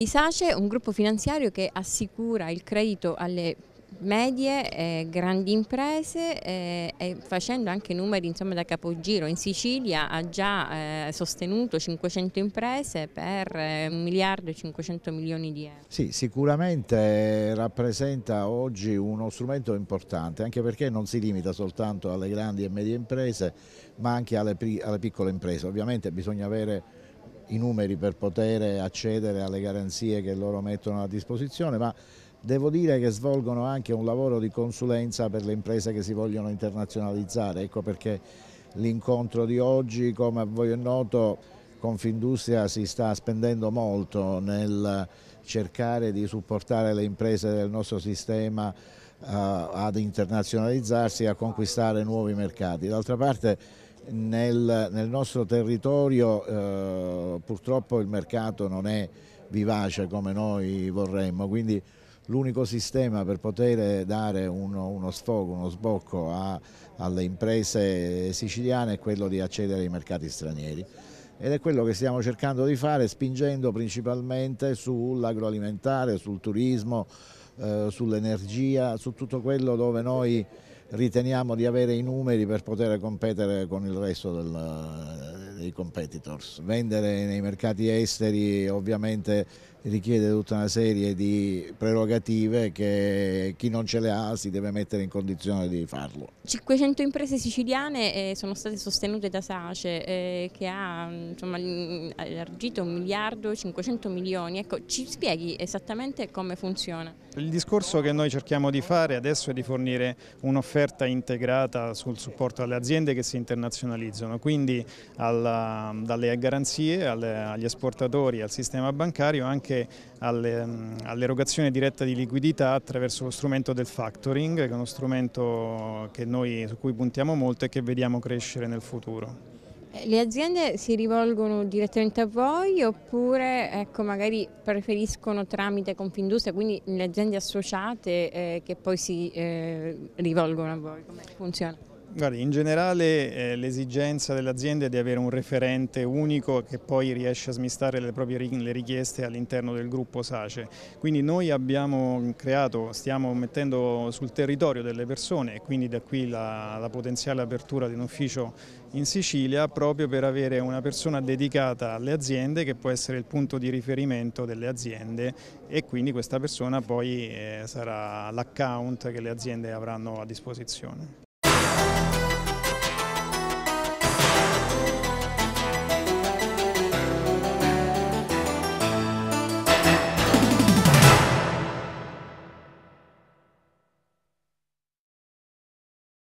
Isace è un gruppo finanziario che assicura il credito alle medie e grandi imprese e, eh, e facendo anche numeri insomma, da capogiro. In Sicilia ha già eh, sostenuto 500 imprese per eh, 1 miliardo e 500 milioni di euro. Sì, sicuramente rappresenta oggi uno strumento importante anche perché non si limita soltanto alle grandi e medie imprese ma anche alle, alle piccole imprese. Ovviamente bisogna avere i numeri per poter accedere alle garanzie che loro mettono a disposizione, ma devo dire che svolgono anche un lavoro di consulenza per le imprese che si vogliono internazionalizzare, ecco perché l'incontro di oggi, come a voi è noto, Confindustria si sta spendendo molto nel cercare di supportare le imprese del nostro sistema eh, ad internazionalizzarsi e a conquistare nuovi mercati. D'altra parte nel, nel nostro territorio eh, purtroppo il mercato non è vivace come noi vorremmo, quindi l'unico sistema per poter dare uno, uno sfogo, uno sbocco a, alle imprese siciliane è quello di accedere ai mercati stranieri ed è quello che stiamo cercando di fare spingendo principalmente sull'agroalimentare, sul turismo, eh, sull'energia, su tutto quello dove noi riteniamo di avere i numeri per poter competere con il resto del, dei competitors. Vendere nei mercati esteri ovviamente richiede tutta una serie di prerogative che chi non ce le ha si deve mettere in condizione di farlo. 500 imprese siciliane eh, sono state sostenute da SACE eh, che ha insomma, elargito 1 miliardo 500 milioni. Ecco, ci spieghi esattamente come funziona? Il discorso che noi cerchiamo di fare adesso è di fornire un'offerta integrata sul supporto alle aziende che si internazionalizzano, quindi al dalla, dalle garanzie alle, agli esportatori, al sistema bancario, anche mm, all'erogazione all diretta di liquidità attraverso lo strumento del factoring, che è uno strumento noi, su cui puntiamo molto e che vediamo crescere nel futuro. Eh, le aziende si rivolgono direttamente a voi oppure ecco, magari preferiscono tramite Confindustria, quindi le aziende associate eh, che poi si eh, rivolgono a voi? Come funziona? Guardi, in generale eh, l'esigenza dell'azienda è di avere un referente unico che poi riesce a smistare le proprie le richieste all'interno del gruppo SACE. Quindi noi abbiamo creato, stiamo mettendo sul territorio delle persone e quindi da qui la, la potenziale apertura di un ufficio in Sicilia proprio per avere una persona dedicata alle aziende che può essere il punto di riferimento delle aziende e quindi questa persona poi eh, sarà l'account che le aziende avranno a disposizione.